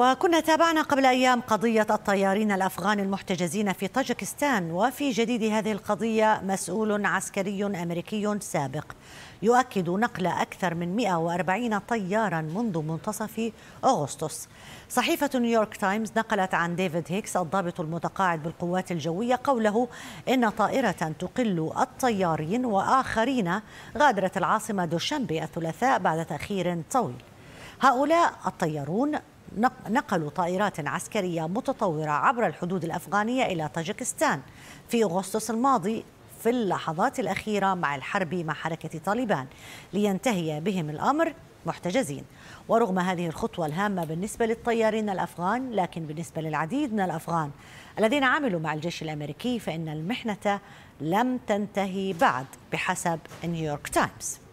وكنا تابعنا قبل أيام قضية الطيارين الأفغان المحتجزين في طاجكستان وفي جديد هذه القضية مسؤول عسكري أمريكي سابق يؤكد نقل أكثر من 140 طيارا منذ منتصف أغسطس صحيفة نيويورك تايمز نقلت عن ديفيد هيكس الضابط المتقاعد بالقوات الجوية قوله إن طائرة تقل الطيارين وآخرين غادرت العاصمة دوشنبي الثلاثاء بعد تأخير طويل هؤلاء الطيارون نقلوا طائرات عسكرية متطورة عبر الحدود الأفغانية إلى طاجكستان في أغسطس الماضي في اللحظات الأخيرة مع الحرب مع حركة طالبان لينتهي بهم الأمر محتجزين ورغم هذه الخطوة الهامة بالنسبة للطيارين الأفغان لكن بالنسبة للعديد من الأفغان الذين عملوا مع الجيش الأمريكي فإن المحنة لم تنتهي بعد بحسب نيويورك تايمز